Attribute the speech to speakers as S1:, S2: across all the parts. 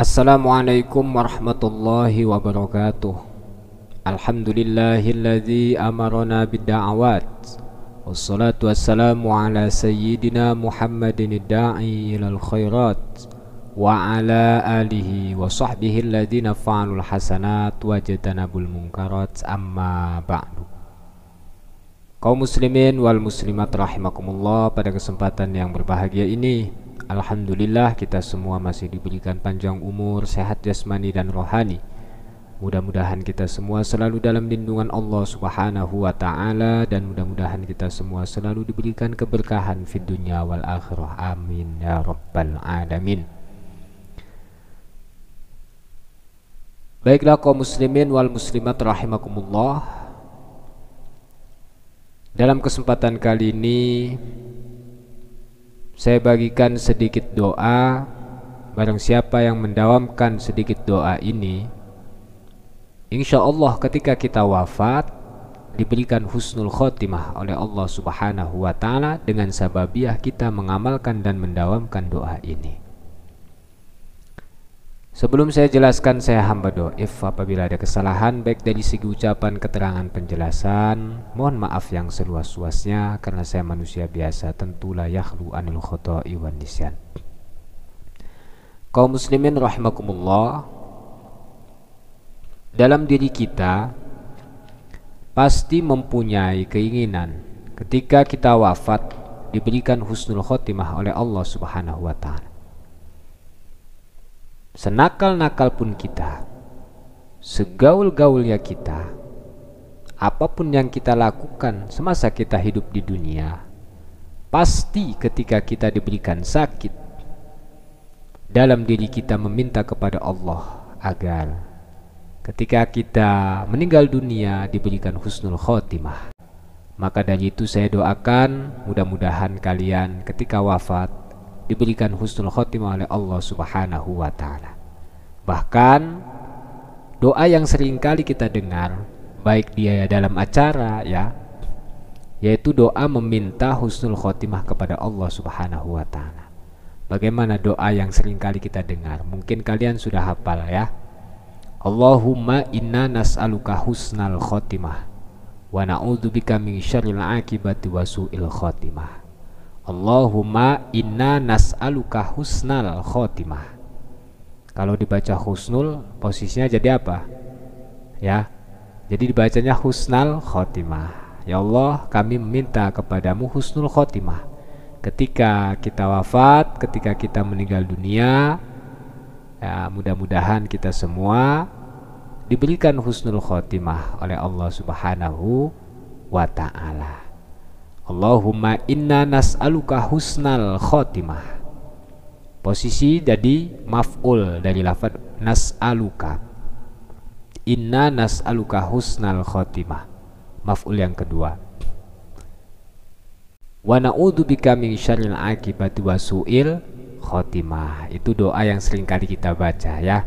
S1: Assalamualaikum warahmatullahi wabarakatuh Alhamdulillahilladzi amarona bidda'awat Wassalatu wassalamu ala sayyidina Muhammadin da'i ilal khairat Wa ala alihi wa sahbihi alladhina fa'alul hasanat wa jatanabul munkarat amma ba'du Kaum muslimin wal muslimat rahimakumullah pada kesempatan yang berbahagia ini Alhamdulillah kita semua masih diberikan panjang umur, sehat jasmani dan rohani. Mudah-mudahan kita semua selalu dalam lindungan Allah Subhanahu wa taala dan mudah-mudahan kita semua selalu diberikan keberkahan di dunia wal akhirah. Amin ya rabbal alamin. Baiklah kaum muslimin wal muslimat rahimakumullah. Dalam kesempatan kali ini saya bagikan sedikit doa barang siapa yang mendawamkan sedikit doa ini insya Allah ketika kita wafat diberikan husnul khotimah oleh Allah subhanahu wa ta'ala dengan sababiah kita mengamalkan dan mendawamkan doa ini Sebelum saya jelaskan, saya hamba doif apabila ada kesalahan baik dari segi ucapan, keterangan, penjelasan. Mohon maaf yang seluas-luasnya karena saya manusia biasa tentulah yahlu anil khoto'i wan nisyan. Kaum muslimin rahimakumullah Dalam diri kita Pasti mempunyai keinginan Ketika kita wafat Diberikan husnul khotimah oleh Allah subhanahu wa ta'ala senakal-nakal pun kita, segaul-gaulnya kita, apapun yang kita lakukan semasa kita hidup di dunia, pasti ketika kita diberikan sakit, dalam diri kita meminta kepada Allah agar ketika kita meninggal dunia diberikan husnul khotimah. Maka dari itu saya doakan mudah-mudahan kalian ketika wafat diberikan husnul khotimah oleh Allah Subhanahu wa taala. Bahkan doa yang seringkali kita dengar baik dia dalam acara ya yaitu doa meminta husnul khotimah kepada Allah Subhanahu wa taala. Bagaimana doa yang seringkali kita dengar? Mungkin kalian sudah hafal ya. Allahumma inna nas'aluka husnal khotimah wa na'udzubika min syarril akibati wa su'il khotimah. Allahumma inna nas'aluka husnal khotimah kalau dibaca husnul, posisinya jadi apa? Ya. Jadi dibacanya husnal khotimah. Ya Allah, kami meminta kepadamu husnul khotimah. Ketika kita wafat, ketika kita meninggal dunia, ya, mudah-mudahan kita semua diberikan husnul khotimah oleh Allah Subhanahu wa taala. Allahumma inna nas'aluka husnal khotimah posisi jadi maf'ul dari lafad nas'aluka inna nas'aluka husnal khotimah maf'ul yang kedua wa bika min syarril akibati wa su'il khotimah itu doa yang sering kali kita baca ya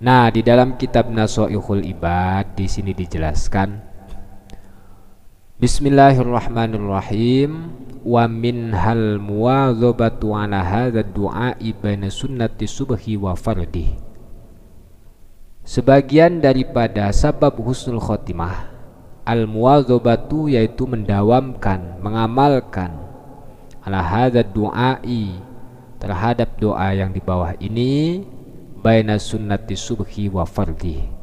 S1: nah di dalam kitab nasoihul ibad di sini dijelaskan Bismillahirrahmanirrahim wa hal muwazabatu ala hadza du'a ibn sunnati subhi wa fardih Sebagian daripada sabab husnul khotimah al muwazabatu yaitu mendawamkan, mengamalkan ala hadza du'ai terhadap doa yang di bawah ini baina sunnati subhi wa fardih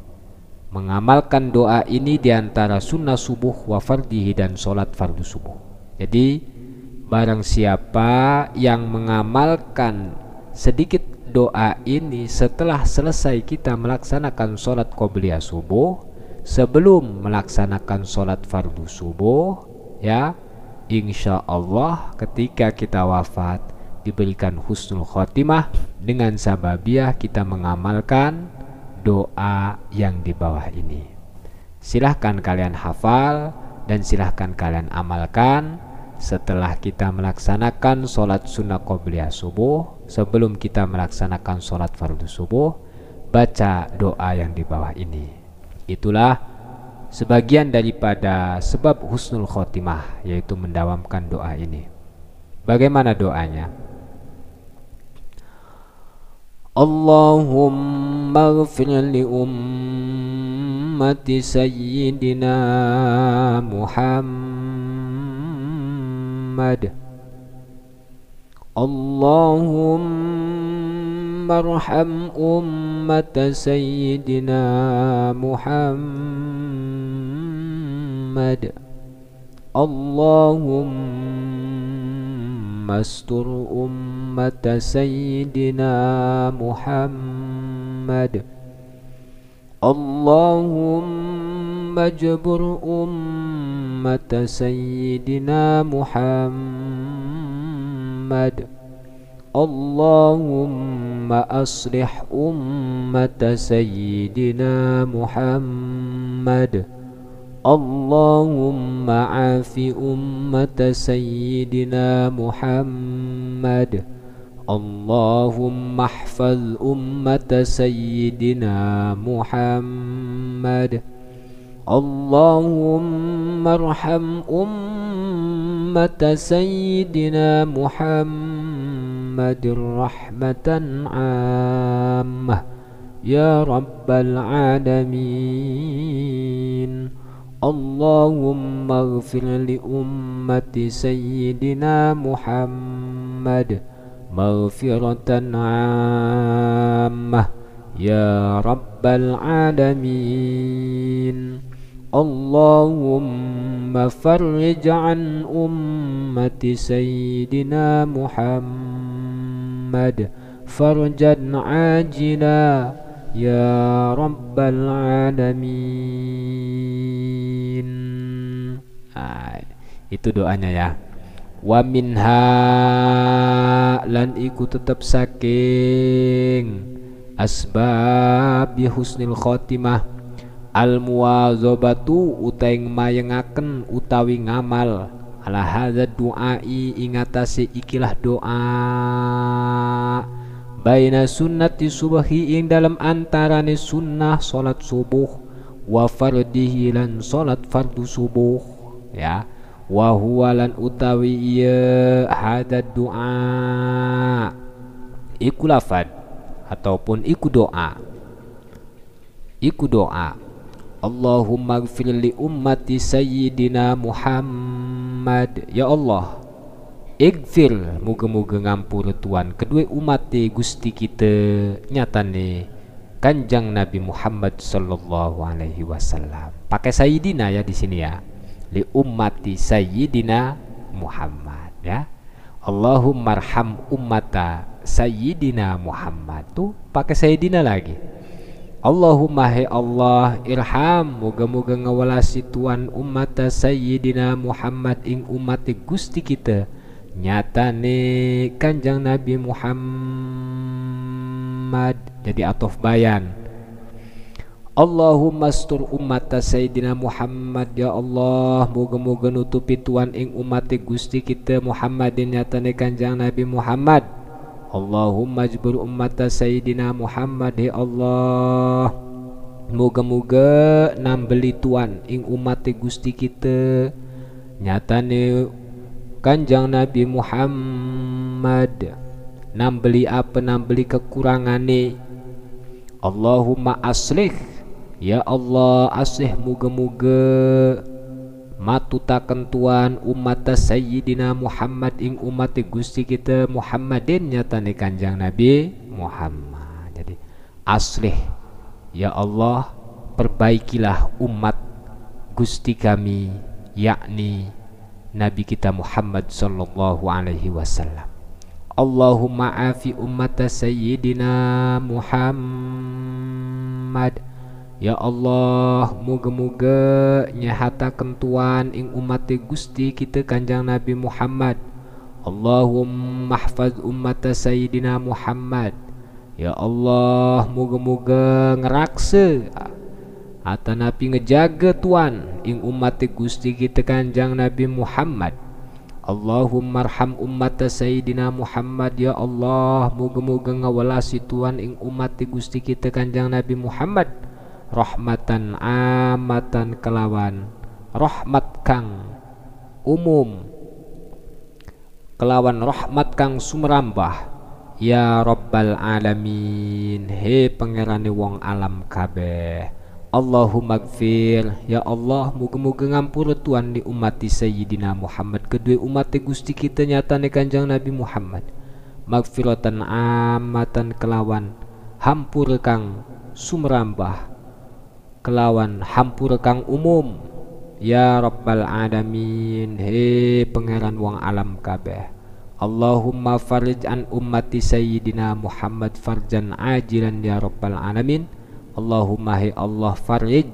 S1: mengamalkan doa ini di antara sunnah subuh wa fardihi dan solat fardu subuh jadi barang siapa yang mengamalkan sedikit doa ini setelah selesai kita melaksanakan solat qobliya subuh sebelum melaksanakan solat fardu subuh ya insya Allah ketika kita wafat diberikan husnul khotimah dengan sababiah kita mengamalkan doa yang di bawah ini. Silahkan kalian hafal dan silahkan kalian amalkan setelah kita melaksanakan sholat sunnah qobliyah subuh, sebelum kita melaksanakan sholat fardu subuh, baca doa yang di bawah ini. Itulah sebagian daripada sebab husnul khotimah, yaitu mendawamkan doa ini. Bagaimana doanya? Allahumma اللهم اغفر لأمة سيدنا محمد اللهم ارحم أمة سيدنا محمد اللهم استر أمة سيدنا محمد أحمد اللهم اجبر أمة سيدنا محمد اللهم أصلح أمة سيدنا محمد اللهم عاف أمة سيدنا محمد اللهم احفظ أمة سيدنا محمد اللهم ارحم أمة سيدنا محمد رحمة عامة يا رب العالمين اللهم اغفر لأمة سيدنا محمد مغفرة عامة يا رب العالمين اللهم فرج عن أمة سيدنا محمد فرجا عاجلا يا رب العالمين ah, itu doanya ya wa minha lan iku tetap saking asbab husnil khotimah al muwazabatu utaing mayengaken utawi ngamal ala hadza duai ingatasi ikilah doa baina sunnati subhi ing dalam antarane sunnah salat subuh wa fardihi lan salat fardu subuh ya lan utawi ya hadad doa iku lafad ataupun iku doa iku doa Allahumma gfir li ummati sayyidina Muhammad Ya Allah Igfir Muga-muga ngampur Tuhan Kedua umat gusti kita Nyatane Kanjang Nabi Muhammad Sallallahu alaihi wasallam Pakai sayyidina ya di sini ya li ummati sayyidina Muhammad ya. Allahumma arham ummata sayyidina Muhammad tuh pakai sayyidina lagi. Allahumma hai Allah irham moga-moga ngawalasi tuan ummata sayyidina Muhammad ing umat Gusti kita nyata nih kanjang Nabi Muhammad jadi atof bayan Allahumma stur umat Sayyidina Muhammad ya Allah moga-moga nutupi tuan ing umat Gusti kita Muhammad Muhammadin nyatane kanjang Nabi Muhammad Allahumma jbur umat Sayyidina Muhammad ya Allah moga-moga nambeli tuan ing umat Gusti kita nyatane kanjang Nabi Muhammad nambeli apa nambeli kekurangan ni Allahumma aslih Ya Allah asih muge-muge matuta tuan umat Sayyidina Muhammad ing umat Gusti kita Muhammadin nyatane Kanjeng Nabi Muhammad. Jadi aslih ya Allah perbaikilah umat Gusti kami yakni Nabi kita Muhammad sallallahu alaihi wasallam. Allahumma afi umat sayyidina Muhammad Ya Allah, moga-moga nyahata kentuan ing umat Gusti kita Kanjeng Nabi Muhammad. Allahumma hafaz ummat Sayyidina Muhammad. Ya Allah, moga-moga ngeraksa atau napi ngejaga tuan ing umat Gusti kita Kanjeng Nabi Muhammad. Allahumma arham ummat Sayyidina Muhammad Ya Allah Moga-moga ngawalasi Tuhan Ing umat di gusti kita kanjang Nabi Muhammad Allahumma rahmatan amatan kelawan rahmat kang umum kelawan rahmat kang sumrambah ya rabbal alamin he pangerane wong alam kabeh Allahumma gfir Ya Allah Muga-muga ngampura Tuhan di umat Sayyidina Muhammad Kedua umat Gusti kita nyata ni kanjang Nabi Muhammad Magfiratan amatan kelawan Hampur kang sumrambah kelawan hampur kang umum ya rabbal Adamin he pangeran wong alam kabeh Allahumma farij an ummati sayyidina Muhammad farjan ajilan ya rabbal alamin Allahumma he Allah farij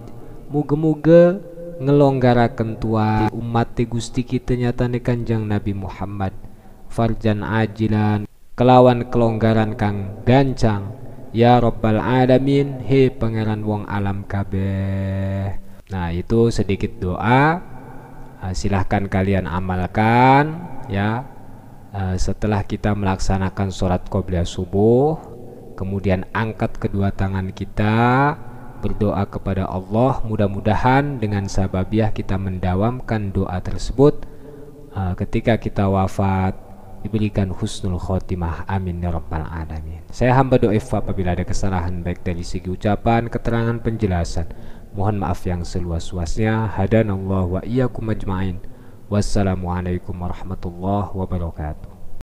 S1: muga-muga ngelonggarakan tua umat Gusti kita nyatane kanjang Nabi Muhammad farjan ajilan kelawan kelonggaran kang gancang ya Rabbal alamin he pangeran wong alam kabeh nah itu sedikit doa nah, silahkan kalian amalkan ya nah, setelah kita melaksanakan sholat qobliyah subuh kemudian angkat kedua tangan kita berdoa kepada Allah mudah-mudahan dengan sababiah kita mendawamkan doa tersebut eh, ketika kita wafat diberikan husnul khotimah amin ya rabbal alamin saya hamba doif apabila ada kesalahan baik dari segi ucapan keterangan penjelasan mohon maaf yang seluas-luasnya hadanallah wa iyyakum ajmain wassalamualaikum warahmatullahi wabarakatuh